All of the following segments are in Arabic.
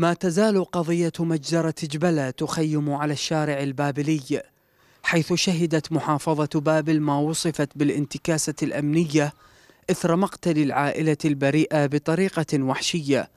ما تزال قضية مجزرة جبلة تخيم على الشارع البابلي حيث شهدت محافظة بابل ما وصفت بالانتكاسة الأمنية إثر مقتل العائلة البريئة بطريقة وحشية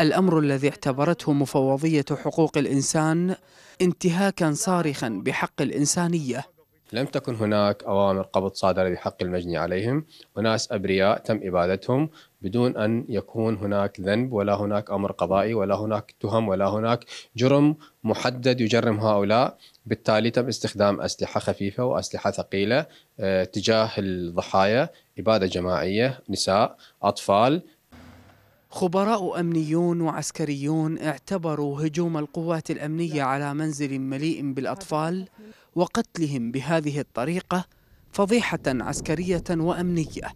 الأمر الذي اعتبرته مفوضية حقوق الإنسان انتهاكا صارخا بحق الإنسانية لم تكن هناك أوامر قبض صادرة بحق المجني عليهم وناس أبرياء تم إبادتهم بدون أن يكون هناك ذنب ولا هناك أمر قضائي ولا هناك تهم ولا هناك جرم محدد يجرم هؤلاء بالتالي تم استخدام أسلحة خفيفة وأسلحة ثقيلة آه، تجاه الضحايا إبادة جماعية نساء أطفال خبراء امنيون وعسكريون اعتبروا هجوم القوات الامنيه على منزل مليء بالاطفال وقتلهم بهذه الطريقة فضيحة عسكرية وأمنية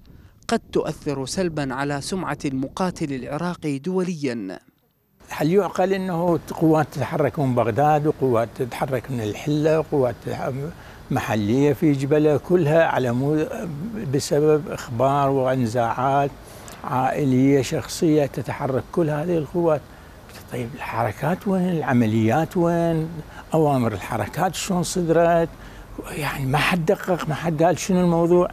قد تؤثر سلبا على سمعة المقاتل العراقي دوليا هل يعقل أنه قوات تتحرك من بغداد وقوات تتحرك من الحلة وقوات محلية في جبلة كلها على مو بسبب إخبار ونزاعات عائلية شخصية تتحرك كل هذه القوات طيب الحركات وين العمليات وين أوامر الحركات شلون صدرت يعني ما حد دقق ما حد قال شنو الموضوع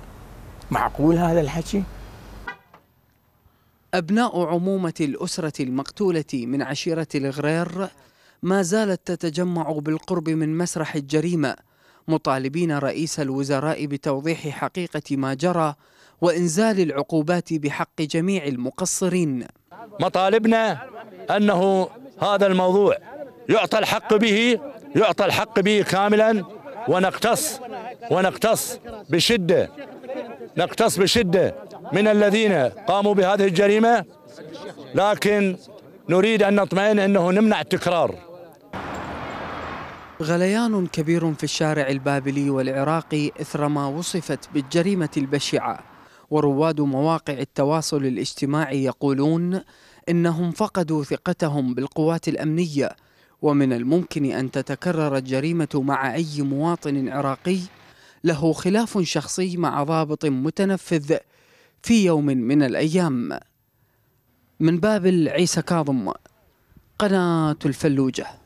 معقول هذا الحكي أبناء عمومة الأسرة المقتولة من عشيرة الغرير ما زالت تتجمع بالقرب من مسرح الجريمة مطالبين رئيس الوزراء بتوضيح حقيقة ما جرى وإنزال العقوبات بحق جميع المقصرين مطالبنا أنه هذا الموضوع يعطى الحق به يعطى الحق به كاملا ونقتص ونقتص بشدة نقتص بشدة من الذين قاموا بهذه الجريمة لكن نريد أن نطمئن أنه نمنع التكرار غليان كبير في الشارع البابلي والعراقي إثر ما وصفت بالجريمة البشعة ورواد مواقع التواصل الاجتماعي يقولون انهم فقدوا ثقتهم بالقوات الامنيه ومن الممكن ان تتكرر الجريمه مع اي مواطن عراقي له خلاف شخصي مع ضابط متنفذ في يوم من الايام من بابل عيسى كاظم قناه الفلوجه